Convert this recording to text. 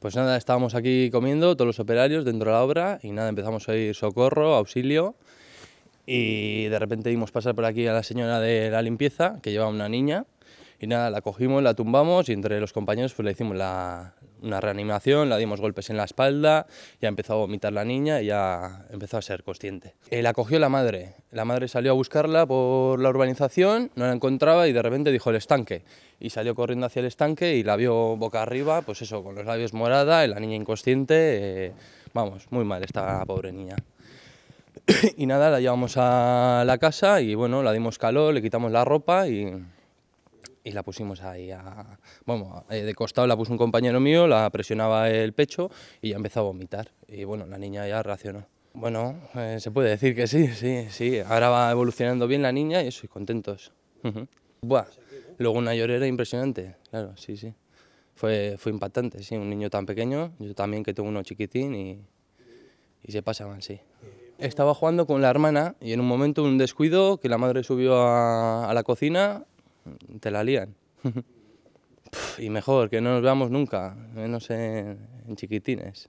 Pues nada, estábamos aquí comiendo, todos los operarios dentro de la obra, y nada, empezamos a ir socorro, auxilio, y de repente vimos pasar por aquí a la señora de la limpieza, que llevaba una niña, y nada, la cogimos, la tumbamos, y entre los compañeros pues le hicimos la, una reanimación, la dimos golpes en la espalda, ya empezó a vomitar la niña y ya empezó a ser consciente. Eh, la cogió la madre, la madre salió a buscarla por la urbanización, no la encontraba y de repente dijo el estanque. Y salió corriendo hacia el estanque y la vio boca arriba, pues eso, con los labios morada y la niña inconsciente. Eh, vamos, muy mal esta pobre niña y nada, la llevamos a la casa y bueno, la dimos calor, le quitamos la ropa y y la pusimos ahí a... Bueno, eh, de costado la puso un compañero mío, la presionaba el pecho y ya empezó a vomitar. Y bueno, la niña ya reaccionó. Bueno, eh, se puede decir que sí, sí, sí. Ahora va evolucionando bien la niña y estoy contentos. Buah, luego una llorera impresionante, claro, sí, sí. Fue, fue impactante, sí, un niño tan pequeño, yo también que tengo uno chiquitín y, y se pasaban, sí. Estaba jugando con la hermana y en un momento un descuido que la madre subió a la cocina te la lían. y mejor, que no nos veamos nunca, menos en, en chiquitines.